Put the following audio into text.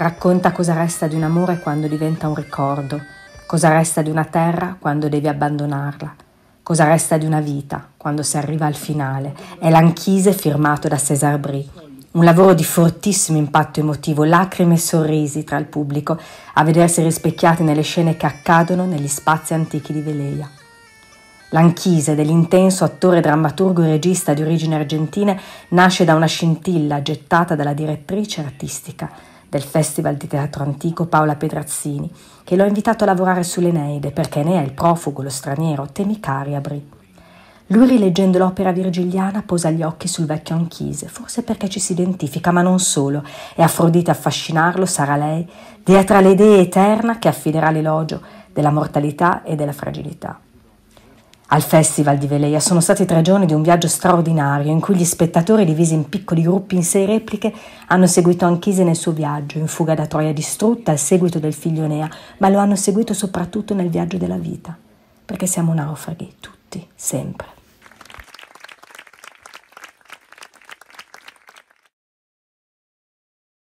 Racconta cosa resta di un amore quando diventa un ricordo, cosa resta di una terra quando devi abbandonarla, cosa resta di una vita quando si arriva al finale. È l'Anchise firmato da César Brie. Un lavoro di fortissimo impatto emotivo, lacrime e sorrisi tra il pubblico a vedersi rispecchiati nelle scene che accadono negli spazi antichi di Veleia. L'Anchise dell'intenso attore drammaturgo e regista di origine argentine, nasce da una scintilla gettata dalla direttrice artistica del Festival di Teatro Antico Paola Pedrazzini, che lo ha invitato a lavorare sull'Eneide perché ne è il profugo, lo straniero, temi cariabri. Lui, rileggendo l'opera virgiliana, posa gli occhi sul vecchio Anchise, forse perché ci si identifica, ma non solo, e Afrodite affascinarlo sarà lei, dea tra le dee eterna che affiderà l'elogio della mortalità e della fragilità al Festival di Veleia sono stati tre giorni di un viaggio straordinario in cui gli spettatori, divisi in piccoli gruppi in sei repliche, hanno seguito Anchise nel suo viaggio, in fuga da Troia distrutta al seguito del figlio Nea, ma lo hanno seguito soprattutto nel viaggio della vita, perché siamo naufraghi, tutti, sempre.